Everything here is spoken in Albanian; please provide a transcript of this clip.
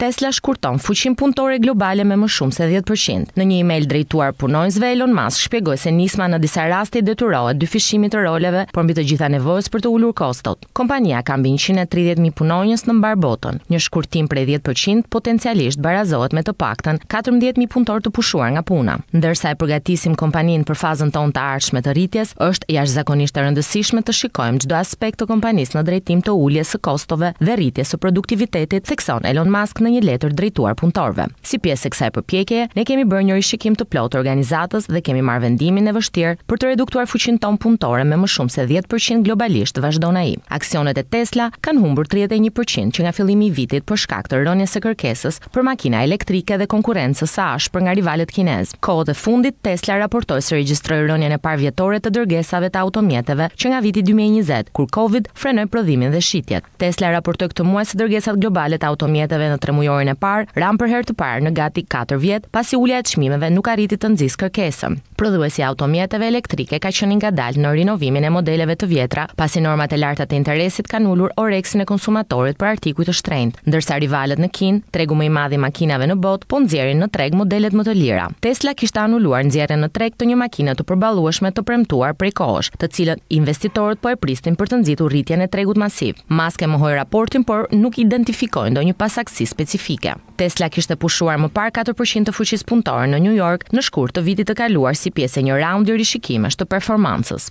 Tesla shkurton fuqin punëtore globale me më shumë se 10%. Në një email drejtuar punonjësve Elon Musk shpjegoi se nisma në disa raste i detyrohet dyfishimi të roleve, por mbi të gjitha nevojës për të ulur kostot. Kompania ka mbi 130.000 punonjës në mbar botën. Një shkurtim prej 10% potencialisht barazohet me të paktën 14.000 punëtor të pushuar nga puna. Ndërsa e përgatisim kompaninë për fazën tonë të ardhshme të rritjes, është jashtëzakonisht e rëndësishme të shikojmë çdo aspekt të kompanisë në drejtim të uljes së kostove dhe rritjes së produktivitetit, thekson Elon Musk në një letër drejtuar punëtorëve. Si pjesë e kësaj përpjekjeje, ne kemi bërë një rishikim të plotë organizatës dhe kemi marrë vendimin e vështirë për të reduktuar fuqinë tonë punëtore me më shumë se 10% globalisht, vazhdon ai. Aksionet e Tesla kanë humbur 31% që nga fillimi i vitit për shkak të rënjes së kërkesës për makina elektrike dhe konkurrencës së ashpër nga rivalet kinezë. Kohët e fundit Tesla raportoi se regjistroi rënjen e parë vjetore të dërgesave të automjeteve që nga viti 2020, kur Covid frenoi prodhimin dhe shitjet. Tesla raportoi këtë muaj se dërgesat globale të automjeteve në mujorin e parë, ram për herë të parë në gati 4 vjet, pasi ulja e çmimeve nuk arriti të nxisë kërkesën. Prodhuesi i automjeteve elektrike ka qenë ngadalë në rinovimin e modeleve të vjetra, pasi normat e larta të interesit kanë ulur oreksin e konsumatorit për artikuj të shtrenjtë, ndërsa rivalet në Kinë, tregu më i madh i makinave në botë, po nxjerrin në treg modelet më të lira. Tesla kishte anuluar nxjerrjen në treg të një makine të përballueshme të premtuar prej kohësh, të cilën investitorët po e pristin për të nxitur rritjen e tregut masiv. Musk e mohoi raportin, por nuk identifikoi ndonjë pasaksi specifike. Tesla kishte pushuar më parë 4% të fuqisë punëtore në New York në shkurt të vitit të kaluar si pjesë e një raundi rishikimesh të performancës.